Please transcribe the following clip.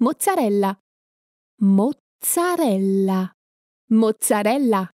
Mozzarella. Mozzarella. Mozzarella.